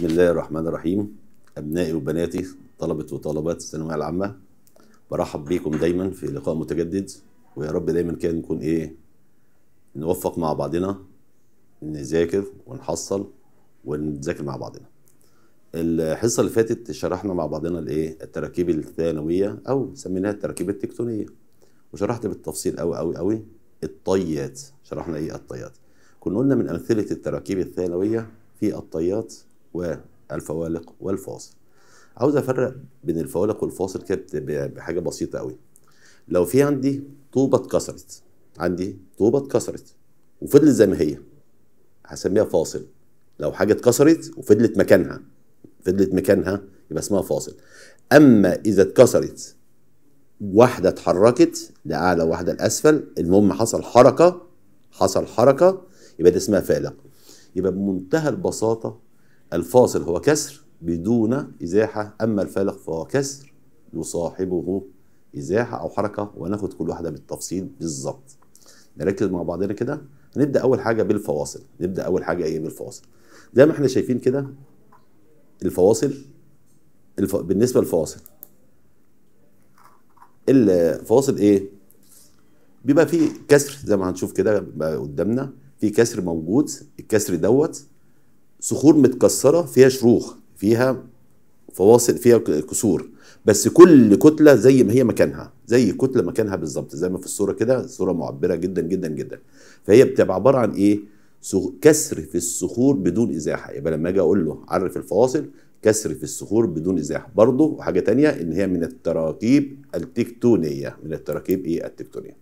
بسم الله الرحمن الرحيم أبنائي وبناتي طلبة وطالبات الثانوية العامة برحب بيكم دايما في لقاء متجدد ويا رب دايما كان نكون إيه نوفق مع بعضنا نذاكر ونحصل ونذاكر مع بعضنا الحصة اللي فاتت شرحنا مع بعضنا الإيه التراكيب الثانوية أو سميناها التراكيب التكتونية وشرحت بالتفصيل أوي أوي أوي الطيات شرحنا إيه الطيات كنا قلنا من أمثلة التراكيب الثانوية في الطيات والفوالق والفاصل عاوز افرق بين الفوالق والفاصل كده بحاجه بسيطه قوي لو في عندي طوبه اتكسرت عندي طوبه اتكسرت وفضلت زي ما هي هسميها فاصل لو حاجه اتكسرت وفضلت مكانها فضلت مكانها يبقى اسمها فاصل اما اذا اتكسرت واحده اتحركت لاعلى واحده لاسفل المهم حصل حركه حصل حركه يبقى ده اسمها فالق يبقى بمنتهى البساطه الفاصل هو كسر بدون إزاحة أما الفالق فهو كسر يصاحبه إزاحة أو حركة وناخد كل واحدة بالتفصيل بالظبط نركز مع بعضنا كده هنبدأ أول حاجة بالفواصل نبدأ أول حاجة إيه بالفواصل زي ما احنا شايفين كده الفواصل الف... بالنسبة للفواصل الفواصل إيه بيبقى فيه كسر زي ما هنشوف كده قدامنا في كسر موجود الكسر دوت صخور متكسره فيها شروخ فيها فواصل فيها كسور بس كل كتله زي ما هي مكانها زي كتله مكانها بالظبط زي ما في الصوره كده صوره معبره جدا جدا جدا فهي بتبقى عباره عن ايه كسر في الصخور بدون ازاحه يبقى لما اجي اقول له عرف الفواصل كسر في الصخور بدون ازاحه برضه وحاجه تانية ان هي من التراكيب التكتونيه من التراكيب ايه التكتونيه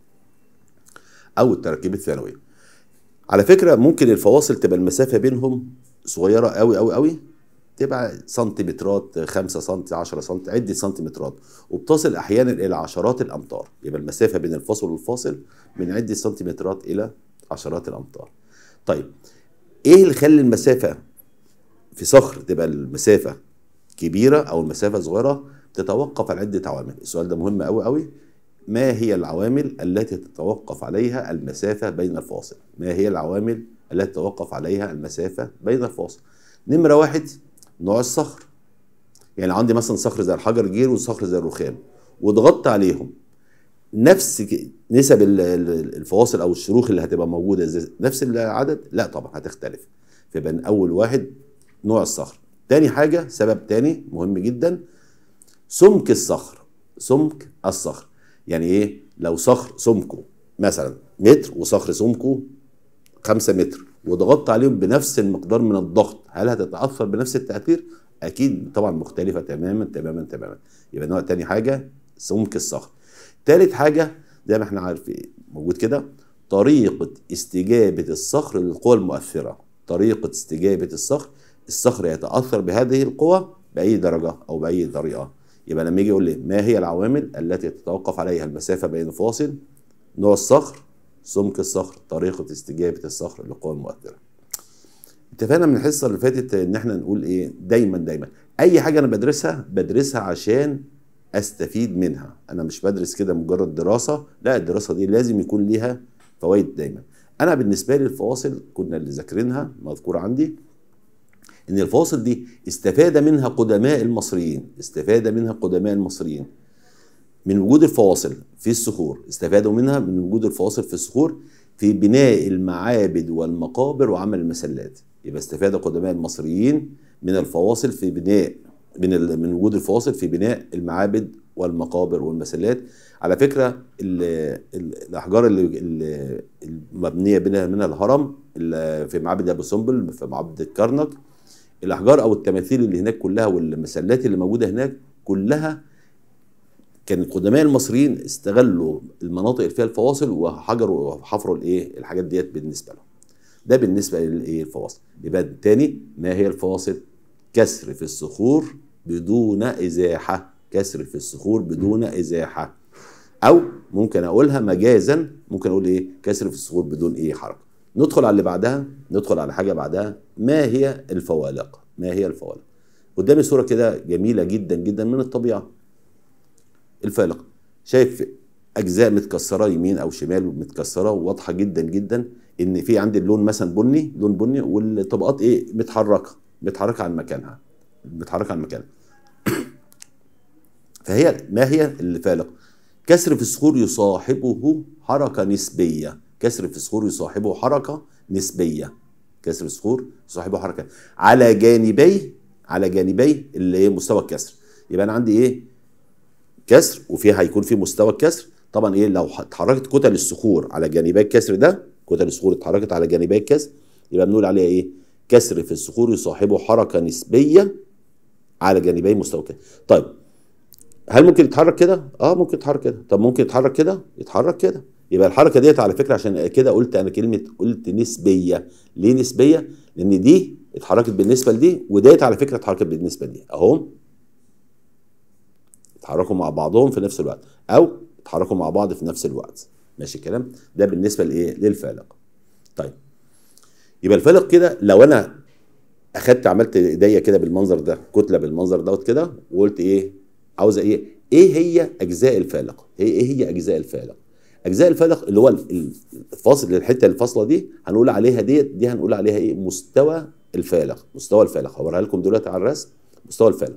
او التراكيب الثانويه على فكره ممكن الفواصل تبقى المسافه بينهم صغيره قوي قوي قوي تبقى سنتيمترات 5 سم 10 سم عده سنتيمترات وبتصل احيانا الى عشرات الامتار يبقى المسافه بين الفاصل والفاصل من عده سنتيمترات الى عشرات الامتار طيب ايه اللي خلى المسافه في صخر تبقى المسافه كبيره او المسافه صغيره تتوقف على عده عوامل السؤال ده مهم قوي قوي ما هي العوامل التي تتوقف عليها المسافه بين الفاصل ما هي العوامل التي تتوقف عليها المسافة بين الفواصل نمرة واحد نوع الصخر يعني عندي مثلا صخر زي الحجر الجير وصخر زي الرخام وضغطت عليهم نفس نسب الفواصل او الشروخ اللي هتبقى موجوده زي نفس العدد لا طبعا هتختلف فيبقى اول واحد نوع الصخر تاني حاجه سبب تاني مهم جدا سمك الصخر سمك الصخر يعني ايه لو صخر سمكه مثلا متر وصخر سمكه 5 متر وضغطت عليهم بنفس المقدار من الضغط هل هتتاثر بنفس التاثير اكيد طبعا مختلفه تماما تماما تماما يبقى نوع تاني حاجه سمك الصخر ثالث حاجه زي ما احنا عارفين موجود كده طريقه استجابه الصخر للقوى المؤثره طريقه استجابه الصخر الصخر يتاثر بهذه القوى باي درجه او باي طريقه يبقى لما يجي يقول لي ما هي العوامل التي تتوقف عليها المسافه بين فاصل نوع الصخر سمك الصخر طريقه استجابه الصخر للقوى المؤثره اتفقنا من الحصه اللي فاتت ان احنا نقول ايه دايما دايما اي حاجه انا بدرسها بدرسها عشان استفيد منها انا مش بدرس كده مجرد دراسه لا الدراسه دي لازم يكون ليها فوائد دايما انا بالنسبه لي الفواصل كنا اللي ذاكرينها مذكوره عندي ان الفواصل دي استفاد منها قدماء المصريين استفاد منها قدماء المصريين من وجود الفواصل في الصخور استفادوا منها من وجود الفواصل في الصخور في بناء المعابد والمقابر وعمل المسلات يبقى استفاد قدماء المصريين من الفواصل في بناء من من وجود الفواصل في بناء المعابد والمقابر والمسلات على فكره ال ال الاحجار اللي المبنيه بناء منها الهرم في معبد ابو سمبل في معبد الكرنك الاحجار او التماثيل اللي هناك كلها والمسلات اللي موجوده هناك كلها كان القدماء المصريين استغلوا المناطق اللي فيها الفواصل وحجروا وحفروا الايه الحاجات ديت بالنسبه لهم ده بالنسبه للايه الفواصل يبقى تاني ما هي الفواصل كسر في الصخور بدون ازاحه كسر في الصخور بدون ازاحه او ممكن اقولها مجازا ممكن اقول ايه كسر في الصخور بدون ايه حركه ندخل على اللي بعدها ندخل على حاجه بعدها ما هي الفوالق ما هي الفوالق قدامي صوره كده جميله جدا جدا من الطبيعه الفالق شايف اجزاء متكسره يمين او شمال متكسره واضحه جدا جدا ان في عندي اللون مثلا بني لون بني والطبقات ايه متحركه متحركه عن مكانها متحركه عن مكانها فهي ما هي الفالق كسر في الصخور يصاحبه حركه نسبيه كسر في الصخور يصاحبه حركه نسبيه كسر الصخور يصاحبه حركه على جانبي على جانبي اللي هي مستوى الكسر يبقى انا عندي ايه كسر وفيها هيكون في مستوى الكسر طبعا ايه لو اتحركت كتل الصخور على جانبي الكسر ده كتل الصخور اتحركت على جانبي الكسر يبقى بنقول عليها ايه كسر في الصخور يصاحبه حركه نسبيه على جانبي مستوى الكسر طيب هل ممكن يتحرك كده اه ممكن يتحرك كده طب ممكن يتحرك كده يتحرك كده يبقى الحركه ديت على فكره عشان كده قلت انا كلمه قلت نسبيه ليه نسبيه لان دي اتحركت بالنسبه لدي وديت على فكره اتحركت بالنسبه لدي اهو يتحركوا مع بعضهم في نفس الوقت او يتحركوا مع بعض في نفس الوقت ماشي الكلام ده بالنسبه لايه للفالق طيب يبقى الفالق كده لو انا اخدت عملت ايديا كده بالمنظر ده كتله بالمنظر دوت كده وقلت ايه عاوز ايه ايه هي اجزاء الفالق ايه, إيه هي اجزاء الفالق اجزاء الفلق اللي هو الفاصل الحته الفاصله دي هنقول عليها ديت دي هنقول عليها ايه مستوى الفالق مستوى الفالق هوريها لكم دلوقتي على الرسم مستوى الفالق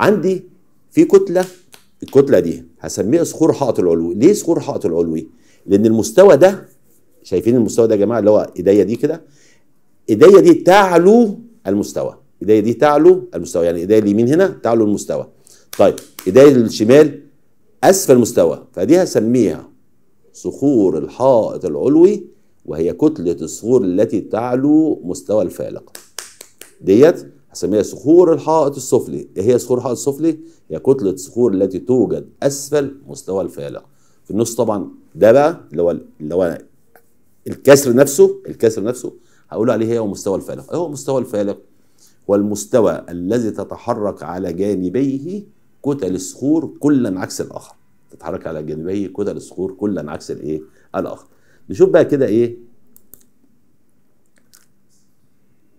عندي في كتله الكتله دي هسميها صخور حائط العلوي ليه صخور حائط العلوي لان المستوى ده شايفين المستوى ده يا جماعه اللي هو ايديا دي كده ايديا دي تعلو المستوى ايديا دي تعلو المستوى يعني ايديا اليمين هنا تعلو المستوى طيب ايديا الشمال اسفل المستوى فدي هسميها صخور الحائط العلوي وهي كتله الصخور التي تعلو مستوى الفالق ديت هسميها صخور الحائط السفلي ايه هي صخور الحائط السفلي هي كتله الصخور التي توجد اسفل مستوى الفالق في النص طبعا ده بقى اللي هو اللي هو الكسر نفسه الكسر نفسه هقول عليه هي هو مستوى الفالق ايه هو مستوى الفالق هو المستوى الذي تتحرك على جانبيه كتل الصخور كلا عكس الاخر تتحرك على جانبيه كتل الصخور كلا عكس الايه الاخر نشوف بقى كده ايه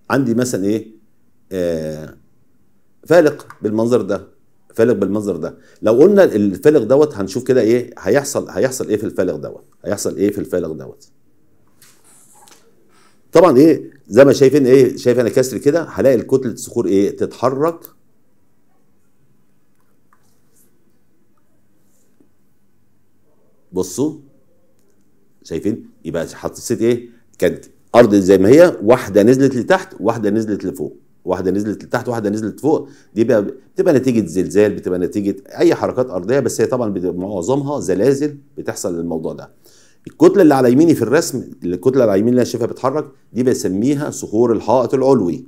عندي مثلا ايه آه، فالق بالمنظر ده فالق بالمنظر ده لو قلنا الفالق دوت هنشوف كده ايه هيحصل هيحصل ايه في الفالق دوت هيحصل ايه في الفالق دوت طبعا ايه زي ما شايفين ايه شايف انا كسر كده هلاقي الكتله الصخور ايه تتحرك بصوا شايفين يبقى حطيت ايه كانت ارض زي ما هي واحده نزلت لتحت واحده نزلت لفوق واحده نزلت لتحت واحده نزلت فوق دي بقى بتبقى نتيجه زلزال بتبقى نتيجه اي حركات ارضيه بس هي طبعا معظمها زلازل بتحصل للموضوع ده الكتله اللي على يميني في الرسم الكتله اللي على يميني اللي انا شايفها بتحرك دي بسميها صخور الحائط العلوي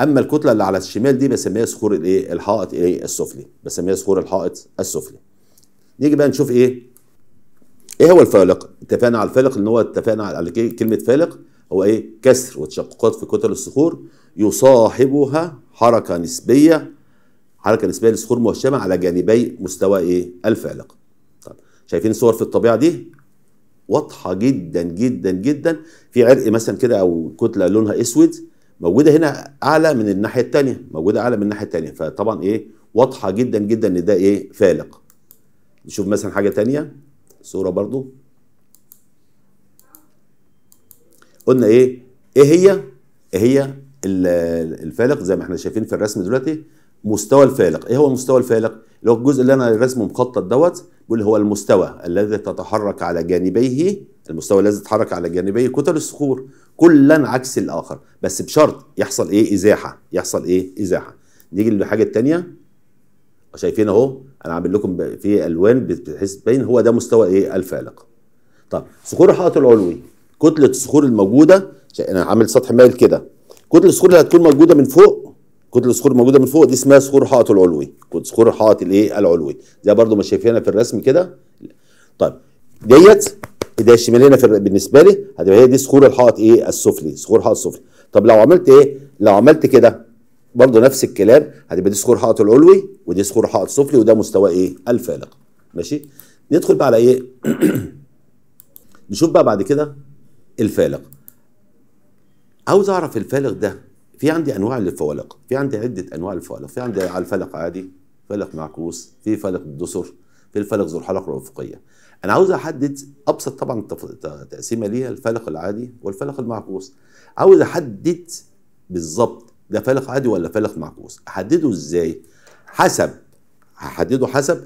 اما الكتله اللي على الشمال دي بسميها صخور الايه الحائط ايه السفلي بسميها صخور الحائط السفلي نيجي بقى نشوف ايه ايه هو الفالق اتفقنا على الفالق ان هو اتفقنا على كلمه فالق هو ايه كسر وتشققات في كتل الصخور يصاحبها حركة نسبية حركة نسبية للصخور مهشمة على جانبي مستوى ايه الفالق طب شايفين صور في الطبيعة دي واضحة جدا جدا جدا في عرق مثلا كده او كتلة لونها اسود موجودة هنا اعلى من الناحية التانية موجودة اعلى من الناحية التانية فطبعا ايه واضحة جدا جدا ان ده ايه فالق نشوف مثلا حاجة تانية صورة برضو قلنا ايه ايه هي ايه هي الفالق زي ما احنا شايفين في الرسم دلوقتي مستوى الفالق ايه هو مستوى الفالق اللي هو الجزء اللي انا رسمه مخطط دوت بيقول هو المستوى الذي تتحرك على جانبيه المستوى الذي تتحرك على جانبيه كتل الصخور كلا عكس الاخر بس بشرط يحصل ايه ازاحه يحصل ايه ازاحه نيجي للحاجه الثانيه شايفين اهو انا عامل لكم في الوان بتحس تبين هو ده مستوى ايه الفالق طب صخور الحائط العلوي كتله الصخور الموجوده انا عامل سطح مايل كده كتله الصخور اللي هتكون موجوده من فوق كتله الصخور الموجوده من فوق دي اسمها صخور الحائط العلوي كتله صخور الحائط الايه العلوي زي برضو ما شايفينها في الرسم كده طيب ديت ده الشمال هنا في بالنسبه لي هتبقى هي دي صخور الحائط ايه السفلي صخور الحائط السفلي طب لو عملت ايه لو عملت كده برضه نفس الكلام هتبقى دي صخور الحائط العلوي ودي صخور الحائط السفلي وده مستوى ايه الفالق ماشي ندخل بقى على ايه نشوف بقى بعد كده الفالق عاوز اعرف الفالق ده في عندي انواع للفوالق في عندي عده انواع للفوالق في عندي على الفلق عادي فلق معكوس في فلق الدسر في الفلق ذو الحلقه الافقيه انا عاوز احدد ابسط طبعا تقسيمه ليها الفلق العادي والفلق المعكوس عاوز احدد بالظبط ده فلق عادي ولا فلق معكوس احدده ازاي حسب هحدده حسب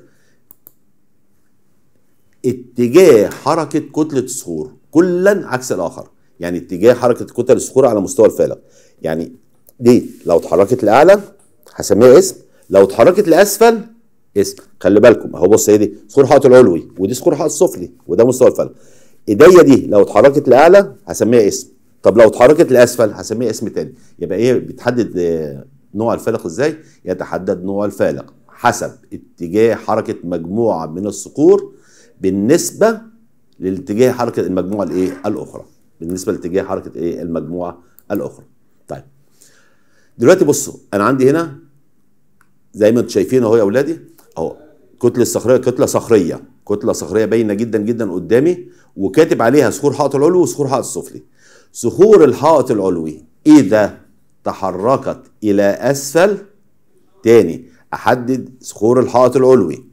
اتجاه حركه كتله الصخور كلا عكس الاخر يعني اتجاه حركه كتل الصخور على مستوى الفالق يعني دي لو اتحركت لاعلى هسميها اسم لو اتحركت لاسفل اسم خلي بالكم اهو بص هي دي صخور حائط العلوي ودي صخور حائط السفلي وده مستوى الفالق ايديا دي لو اتحركت لاعلى هسميها اسم طب لو اتحركت لاسفل هسميها اسم تاني يبقى ايه بتحدد آه، نوع الفالق ازاي يتحدد نوع الفالق حسب اتجاه حركه مجموعه من الصخور بالنسبه لاتجاه حركه المجموعه الايه الاخرى بالنسبه لاتجاه حركه ايه المجموعه الاخرى طيب دلوقتي بصوا انا عندي هنا زي ما انتم شايفين اهو يا اولادي اهو كتله صخريه كتله صخريه كتله صخريه باينه جدا جدا قدامي وكاتب عليها صخور حائط العلوي وصخور حائط السفلي صخور الحائط العلوي اذا تحركت الى اسفل تاني احدد صخور الحائط العلوي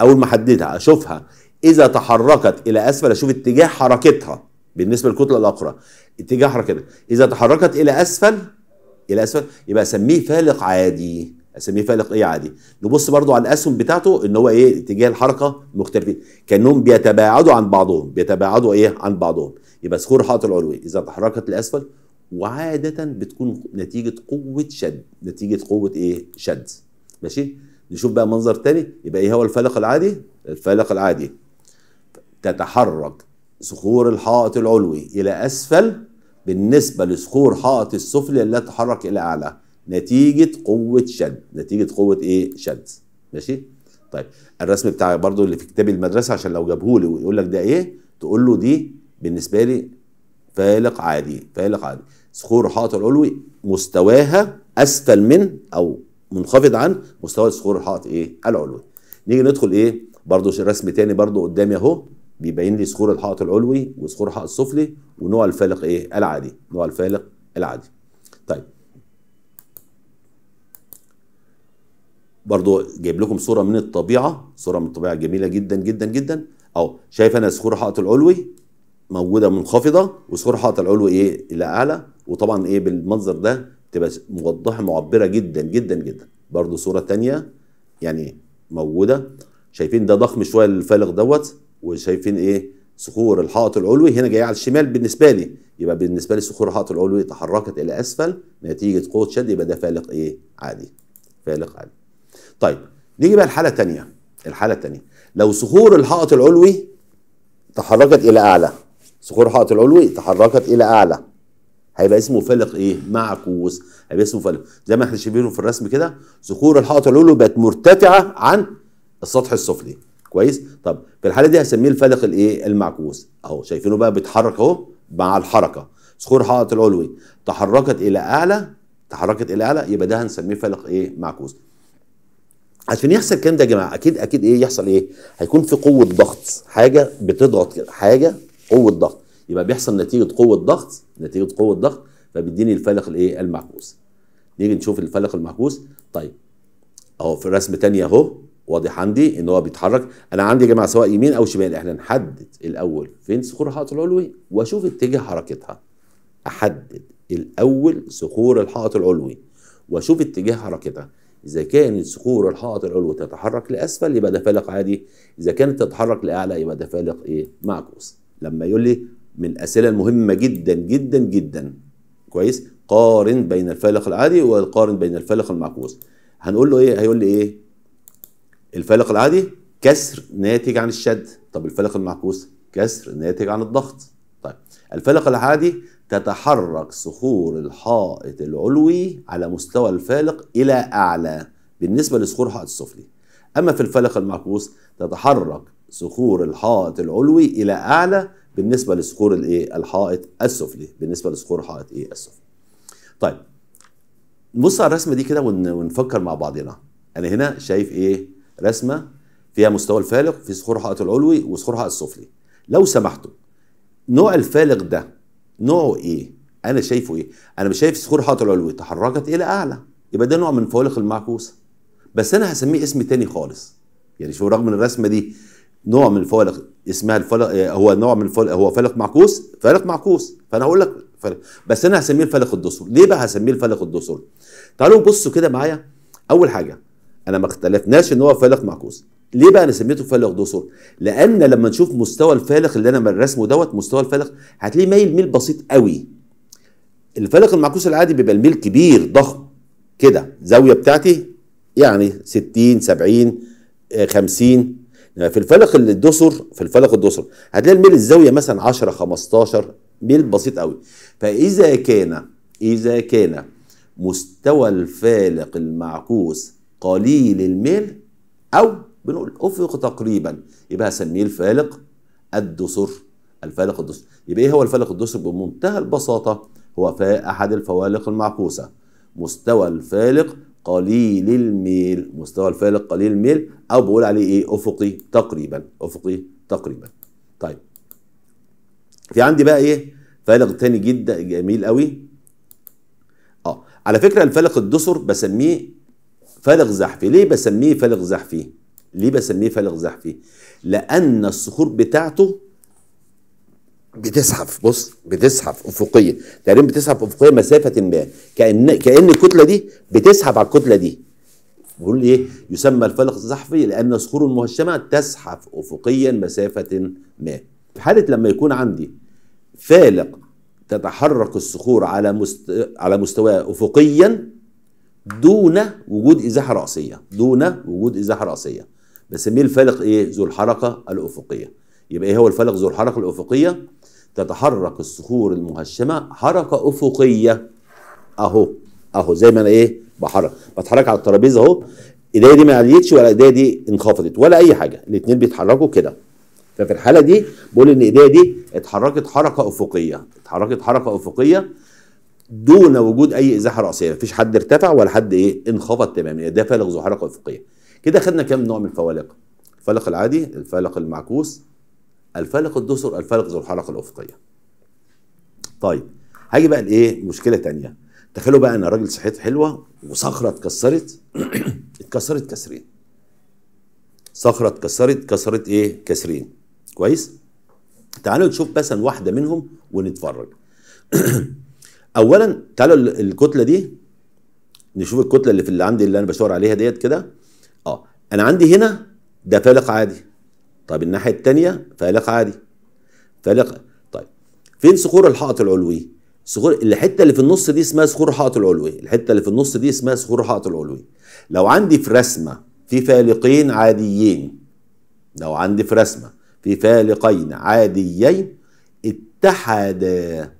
اول ما احددها اشوفها اذا تحركت الى اسفل اشوف اتجاه حركتها بالنسبه للكتله الاقرى اتجاه حركتها اذا تحركت الى اسفل الى اسفل يبقى اسميه فالق عادي اسميه فالق ايه عادي نبص برضو على الاسهم بتاعته ان هو ايه اتجاه الحركه مختلفين كانهم بيتباعدوا عن بعضهم بيتباعدوا ايه عن بعضهم يبقى صخور الحائط العلوي اذا تحركت لاسفل وعاده بتكون نتيجه قوه شد نتيجه قوه ايه شد ماشي نشوف بقى منظر تاني يبقى ايه هو الفالق العادي الفالق العادي تتحرك صخور الحائط العلوي إلى أسفل بالنسبة لصخور حائط السفلي لا تتحرك إلى أعلى نتيجة قوة شد نتيجة قوة إيه شد ماشي طيب الرسم بتاعي برضو اللي في كتاب المدرسة عشان لو جابهولي ويقول لك ده إيه تقول له دي بالنسبة لي فالق عادي فالق عادي صخور الحائط العلوي مستواها أسفل من أو منخفض عن مستوى صخور الحائط إيه العلوي نيجي ندخل إيه برضو رسم تاني برضو قدامي أهو بيبين لي صخور الحائط العلوي وصخور الحائط السفلي ونوع الفالق ايه العادي نوع الفالق العادي طيب برضو جايب لكم صوره من الطبيعه صوره من الطبيعه جميله جدا جدا جدا اهو شايف انا صخور الحائط العلوي موجوده منخفضه وصخور الحائط العلوي ايه الى اعلى وطبعا ايه بالمنظر ده تبقى موضحه معبره جدا جدا جدا برضو صوره ثانيه يعني موجوده شايفين ده ضخم شويه الفالق دوت وشايفين ايه صخور الحائط العلوي هنا جايه على الشمال بالنسبه لي يبقى بالنسبه لي صخور الحائط العلوي تحركت الى اسفل نتيجه قوه شد يبقى ده فالق ايه عادي فالق عادي طيب نيجي بقى الحاله الثانيه الحاله الثانيه لو صخور الحائط العلوي تحركت الى اعلى صخور الحائط العلوي تحركت الى اعلى هيبقى اسمه فالق ايه معكوس هيبقى اسمه فالق زي ما احنا شايفينه في الرسم كده صخور الحائط العلوي بقت مرتفعه عن السطح السفلي كويس طب في الحاله دي هسميه الفلق الايه المعكوس اهو شايفينه بقى بيتحرك اهو مع الحركه صخور حائط العلوي تحركت الى اعلى تحركت الى اعلى يبقى ده هنسميه فلق ايه معكوس عشان يحصل الكلام ده يا جماعه اكيد اكيد ايه يحصل ايه هيكون في قوه ضغط حاجه بتضغط كده حاجه قوه ضغط يبقى بيحصل نتيجه قوه ضغط نتيجه قوه ضغط فبيديني الفلق الايه المعكوس نيجي نشوف الفلق المعكوس طيب اهو في رسم تانية اهو واضح عندي ان هو بيتحرك انا عندي يا جماعه سواء يمين او شمال احنا نحدد الاول فين صخور الحائط العلوي واشوف اتجاه حركتها احدد الاول صخور الحائط العلوي واشوف اتجاه حركتها اذا كانت صخور الحائط العلوي تتحرك لاسفل يبقى ده فالق عادي اذا كانت تتحرك لاعلى يبقى ده فالق ايه معكوس لما يقول لي من الاسئله المهمه جدا جدا جدا كويس قارن بين الفالق العادي وقارن بين الفالق المعكوس هنقول له ايه هيقول لي ايه الفالق العادي كسر ناتج عن الشد طب الفالق المعكوس كسر ناتج عن الضغط طيب الفالق العادي تتحرك صخور الحائط العلوي على مستوى الفالق إلى أعلى بالنسبة لصخور الحائط السفلي أما في الفالق المعكوس تتحرك صخور الحائط العلوي إلى أعلى بالنسبة لصخور الإيه الحائط السفلي بالنسبة لصخور الحائط إيه السفلي طيب نبص على الرسمة دي كده ونفكر مع بعضنا أنا هنا شايف إيه رسمه فيها مستوى الفالق في صخور حائط العلوي وصخور حائط السفلي لو سمحتوا نوع الفالق ده نوعه ايه انا شايفه ايه انا مش شايف صخور حائط العلوي تحركت الى اعلى يبقى ده نوع من الفوالق المعكوسه بس انا هسميه اسم تاني خالص يعني شوف رغم ان الرسمه دي نوع من الفوالق اسمها الفلق هو نوع من الفلق هو فلق معكوس فلق معكوس فانا هقول لك فلق بس انا هسميه الفلق الدسر ليه بقى هسميه الفلق الدسر تعالوا بصوا كده معايا اول حاجه انا ما اختلفناش ان هو فالق معكوس ليه بقى انا سميته فالق دوسور لان لما نشوف مستوى الفالق اللي انا مرسمه دوت مستوى الفالق هتلاقيه مايل ميل بسيط قوي الفالق المعكوس العادي بيبقى الميل كبير ضخم كده زاويه بتاعتي يعني 60 70 50 في الفلق الدسر في الفلق الدسر هتلاقي الميل الزاويه مثلا 10 15 ميل بسيط قوي فاذا كان اذا كان مستوى الفالق المعكوس قليل الميل أو بنقول أفق تقريبا يبقى هسميه الفالق الدسر الفالق الدسر يبقى إيه هو الفالق الدسر بمنتهى البساطة هو أحد الفوالق المعكوسة مستوى الفالق قليل الميل مستوى الفالق قليل الميل أو بقول عليه إيه أفقي تقريبا أفقي تقريبا طيب في عندي بقى إيه فالق تاني جدا جميل قوي اه على فكره الفالق الدسر بسميه فلق زحفي ليه بسميه فلق زحفي ليه بسميه فلق زحفي لان الصخور بتاعته بتزحف بص بتزحف افقيه تقريبا بتزحف افقيه مسافه ما كان كان الكتله دي بتزحف على الكتله دي بيقول ايه يسمى الفلق الزحفي لان الصخور المهشمه تزحف افقيا مسافه ما في حاله لما يكون عندي فالق تتحرك الصخور على مست... على مستوى افقيا دون وجود ازاحه راسيه دون وجود ازاحه راسيه بسميه الفلق ايه ذو الحركه الافقيه يبقى ايه هو الفلق ذو الحركه الافقيه تتحرك الصخور المهشمه حركه افقيه اهو اهو زي ما انا ايه بحرك بتحرك على الترابيزه اهو ايديا دي ما عليتش ولا ايديا دي انخفضت ولا اي حاجه الاثنين بيتحركوا كده ففي الحاله دي بقول ان ايديا دي اتحركت حركه افقيه اتحركت حركه افقيه دون وجود اي ازاحه راسيه مفيش حد ارتفع ولا حد ايه انخفض تماما يعني ده فالق ذو حركه افقيه كده خدنا كام نوع من الفوالق الفالق العادي الفالق المعكوس الفالق الدسر الفالق ذو الحركه الافقيه طيب هاجي بقى لايه مشكله تانية تخيلوا بقى ان الراجل صحته حلوه وصخره اتكسرت اتكسرت كسرين صخره اتكسرت كسرت ايه كسرين كويس تعالوا نشوف مثلا واحده منهم ونتفرج اولا تعالوا الكتله دي نشوف الكتله اللي في اللي عندي اللي انا بشاور عليها ديت كده اه انا عندي هنا ده فالق عادي طيب الناحيه الثانيه فالق عادي فالق طيب فين صخور الحائط العلوي صخور الحته اللي في النص دي اسمها صخور الحائط العلوي الحته اللي في النص دي اسمها صخور الحائط العلوي لو عندي في رسمه في فالقين عاديين لو عندي في رسمه في فالقين عاديين اتحدا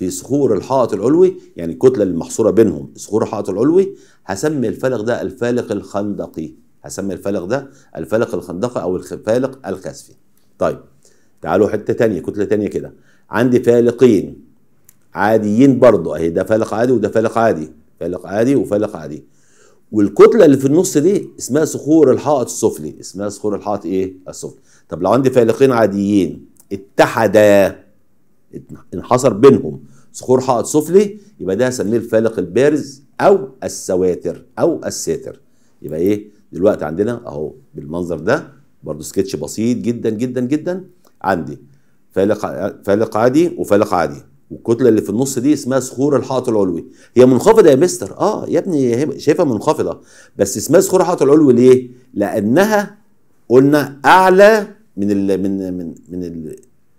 في صخور الحائط العلوي يعني الكتله المحصوره بينهم صخور الحائط العلوي هسمي الفلق ده الفالق الخندقي هسمي الفلق ده الفلق الخندقي او الفالق الخسفي طيب تعالوا حته تانية كتله تانية كده عندي فالقين عاديين برضه اهي ده فالق عادي وده فالق عادي فالق عادي وفالق عادي والكتله اللي في النص دي اسمها صخور الحائط السفلي اسمها صخور الحائط ايه السفلي طب لو عندي فالقين عاديين اتحدا انحصر بينهم صخور حائط سفلي يبقى ده هسميه الفالق البارز او السواتر او الساتر يبقى ايه دلوقتي عندنا اهو بالمنظر ده برضو سكتش بسيط جدا جدا جدا عندي فالق فالق عادي وفالق عادي والكتله اللي في النص دي اسمها صخور الحائط العلوي هي منخفضه يا مستر اه يا ابني شايفها منخفضه بس اسمها صخور الحائط العلوي ليه لانها قلنا اعلى من من من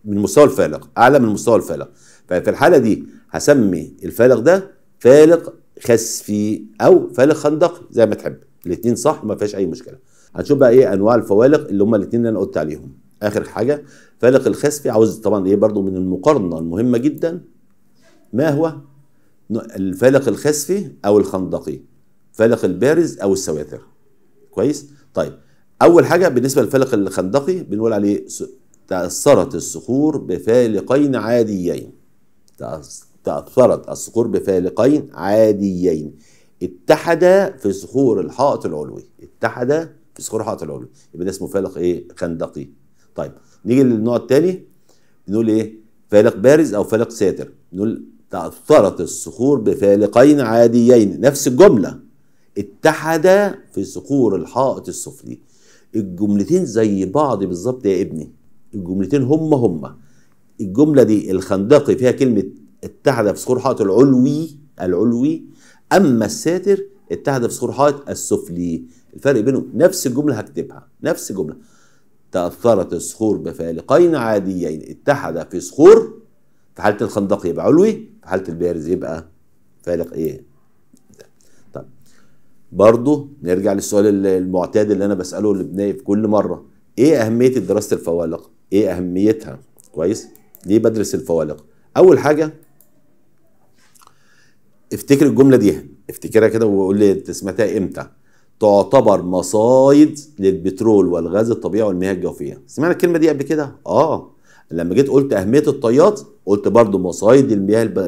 من مستوى الفالق اعلى من مستوى الفالق ففي الحالة دي هسمي الفالق ده فالق خسفي او فالق خندقي زي ما تحب الاثنين صح ما فيهاش اي مشكله هنشوف بقى ايه انواع الفوالق اللي هما الاثنين اللي انا قلت عليهم اخر حاجه فالق الخسفي عاوز طبعا ايه برضو من المقارنه المهمه جدا ما هو الفالق الخسفي او الخندقي فالق البارز او السواتر كويس طيب اول حاجه بالنسبه للفالق الخندقي بنقول عليه تاثرت الصخور بفالقين عاديين تأثرت الصخور بفالقين عاديين اتحدا في صخور الحائط العلوي اتحدا في صخور الحائط العلوي يبقى ده اسمه فالق ايه خندقي طيب نيجي للنوع الثاني نقول ايه فالق بارز او فالق ساتر نقول تأثرت الصخور بفالقين عاديين نفس الجملة اتحدا في صخور الحائط السفلي الجملتين زي بعض بالظبط يا ابني الجملتين هما هما الجملة دي الخندقي فيها كلمة اتحد في صخور حائط العلوي العلوي أما الساتر اتحد في صخور حائط السفلي الفرق بينهم نفس الجملة هكتبها نفس الجملة تأثرت الصخور بفالقين عاديين اتحد في صخور في حالة الخندق يبقى علوي في حالة البارز يبقى فالق ايه طب برضو نرجع للسؤال المعتاد اللي انا بسأله لابنائي في كل مرة ايه اهمية دراسة الفوالق ايه اهميتها كويس ليه بدرس الفوالق اول حاجه افتكر الجمله دي افتكرها كده وقول لي انت سمعتها امتى تعتبر مصايد للبترول والغاز الطبيعي والمياه الجوفيه سمعنا الكلمه دي قبل كده اه لما جيت قلت اهميه الطيات قلت برضو مصايد للمياه الب...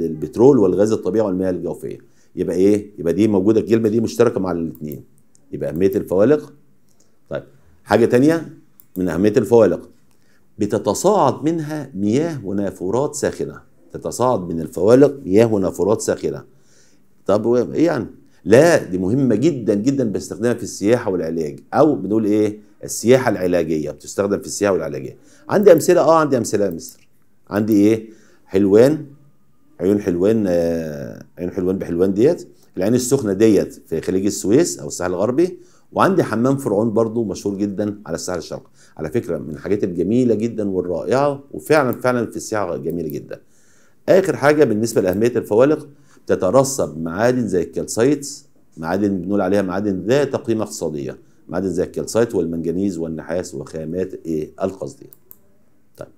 للبترول والغاز الطبيعي والمياه الجوفيه يبقى ايه يبقى دي موجوده الكلمه دي مشتركه مع الاثنين يبقى اهميه الفوالق طيب حاجه تانية من اهميه الفوالق بتتصاعد منها مياه ونافورات ساخنه تتصاعد من الفوالق مياه ونافورات ساخنه طب ايه يعني لا دي مهمه جدا جدا باستخدامها في السياحه والعلاج او بنقول ايه السياحه العلاجيه بتستخدم في السياحه والعلاجيه عندي امثله اه عندي امثله يا مستر عندي ايه حلوان عيون حلوان آه عيون حلوان بحلوان ديت العين السخنه ديت في خليج السويس او الساحل الغربي وعندي حمام فرعون برضو مشهور جدا على الساحل الشرقي على فكره من الحاجات الجميله جدا والرائعه وفعلا فعلا في السياحه جميله جدا اخر حاجه بالنسبه لاهميه الفوالق تترسب معادن زي الكالسايت معادن بنقول عليها معادن ذات قيمه اقتصاديه معادن زي الكالسايت والمنجنيز والنحاس وخامات ايه القصديه طيب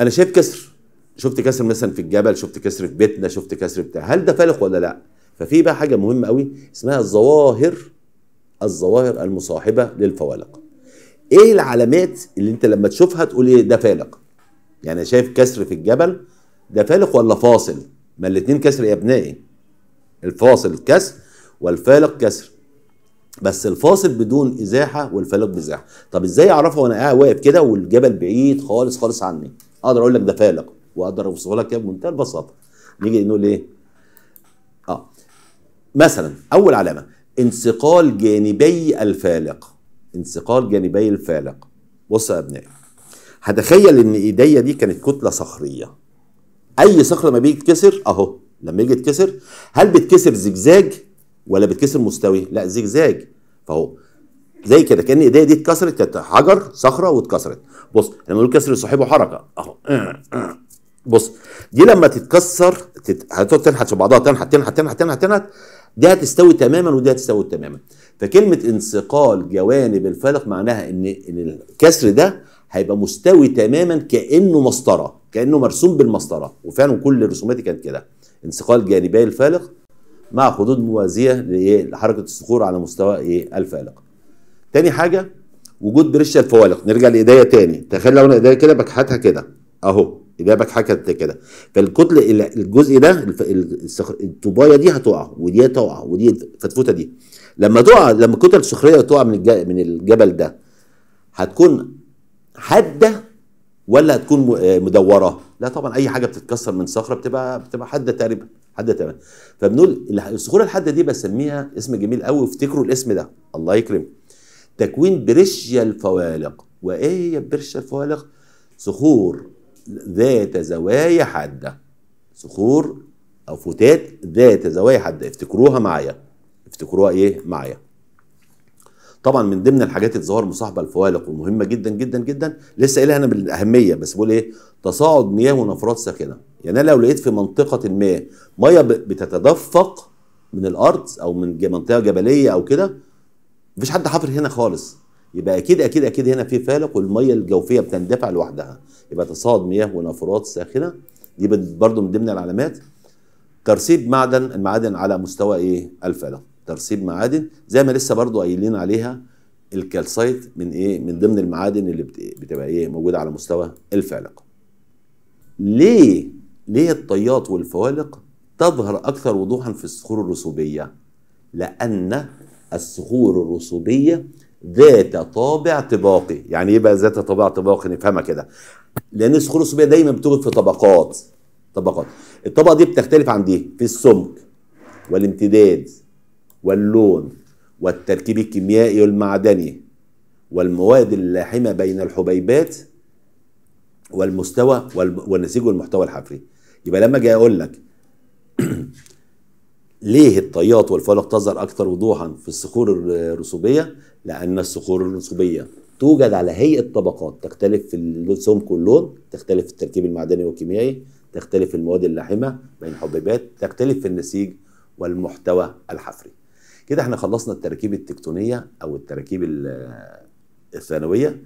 انا شايف كسر شفت كسر مثلا في الجبل شفت كسر في بيتنا شفت كسر بتاع هل ده فالق ولا لا ففي بقى حاجه مهمه قوي اسمها الظواهر الظواهر المصاحبه للفوالق ايه العلامات اللي انت لما تشوفها تقول ايه ده فالق يعني شايف كسر في الجبل ده فالق ولا فاصل ما الاتنين كسر يا ابنائي الفاصل كسر والفالق كسر بس الفاصل بدون ازاحه والفالق بازاحه طب ازاي اعرفه وانا قاعد واقف كده والجبل بعيد خالص خالص عني اقدر اقول لك ده فالق واقدر اوصفه لك بمنتهى البساطه نيجي نقول ايه اه مثلا اول علامه انثقال جانبي الفالق انسقال جانبي الفالق بص يا ابنائي هتخيل ان ايديا دي كانت كتله صخريه اي صخر ما بيتكسر اهو لما يجي يتكسر هل بتكسر زجزاج ولا بتكسر مستوي لا زجزاج فهو زي كده كان ايديا دي اتكسرت كانت حجر صخره واتكسرت بص لما نقول كسر صاحبه حركه اهو بص دي لما تتكسر هتقعد تنحت في بعضها تنحت تنحت تنحت تنحت تنحت دي هتستوي تماما ودي هتستوي تماما فكلمه انسقال جوانب الفلق معناها ان ان الكسر ده هيبقى مستوي تماما كانه مسطره كانه مرسوم بالمسطره وفعلا كل رسوماتي كانت كده انسقال جانبي الفالق مع خدود موازيه لحركه الصخور على مستوى ايه الفالق تاني حاجه وجود بريشه الفوالق نرجع لايديا تاني تخيل لو انا ايديا كده بكحتها كده اهو جابك حاجه كده فالكتل الجزء ده الطوبايه دي هتقع ودي هتقع ودي الفتفوته دي لما تقع لما الكتل الصخريه تقع من من الجبل ده هتكون حاده ولا هتكون آه، مدوره؟ لا طبعا اي حاجه بتتكسر من صخره بتبقى بتبقى حاده تقريبا حاده تمام فبنقول الصخور الحاده دي بسميها اسم جميل قوي وافتكروا الاسم ده الله يكرم تكوين برشيا الفوالق وايه هي برشيا الفوالق؟ صخور ذات زوايا حادة صخور أو فتات ذات زوايا حادة افتكروها معايا افتكروها إيه معايا طبعا من ضمن الحاجات اللي ظهر مصاحبه الفوالق ومهمه جدا جدا جدا لسه قايلها انا بالاهميه بس بقول ايه تصاعد مياه ونفرات ساخنه يعني انا لو لقيت في منطقه ما ميه بتتدفق من الارض او من منطقه جبليه او كده مفيش حد حافر هنا خالص يبقى اكيد اكيد اكيد هنا في فالق والميه الجوفيه بتندفع لوحدها يبقى تصاعد مياه ونفرات ساخنه دي برضو من ضمن العلامات ترسيب معدن المعادن على مستوى ايه الفالق ترسيب معادن زي ما لسه برضو قايلين عليها الكالسايت من ايه من ضمن المعادن اللي بتبقى ايه موجوده على مستوى الفالق ليه ليه الطيات والفوالق تظهر اكثر وضوحا في الصخور الرسوبيه لان الصخور الرسوبيه ذات طابع طباقي يعني ايه بقى ذات طابع طباقي نفهمها كده لان الصخور الصوبيه دايما بتوجد في طبقات طبقات الطبقه دي بتختلف عن دي في السمك والامتداد واللون والتركيب الكيميائي والمعدني والمواد اللاحمه بين الحبيبات والمستوى والنسيج والمحتوى الحفري يبقى لما اجي اقول لك ليه الطيات والفلك تظهر أكثر وضوحا في الصخور الرسوبية؟ لأن الصخور الرسوبية توجد على هيئة طبقات تختلف في السمك واللون، تختلف في التركيب المعدني والكيميائي، تختلف في المواد اللحمة بين حبيبات تختلف في النسيج والمحتوى الحفري. كده احنا خلصنا التراكيب التكتونية أو التراكيب الثانوية،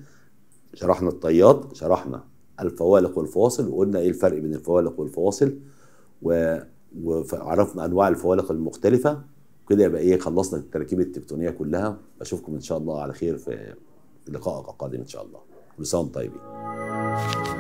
شرحنا الطيات، شرحنا الفوالق والفواصل وقلنا ايه الفرق بين الفوالق والفواصل و وعرفنا انواع الفوالق المختلفه كده يبقى ايه خلصنا التراكيب التكتونيه كلها اشوفكم ان شاء الله على خير في لقائك القادم ان شاء الله كل سنه طيبين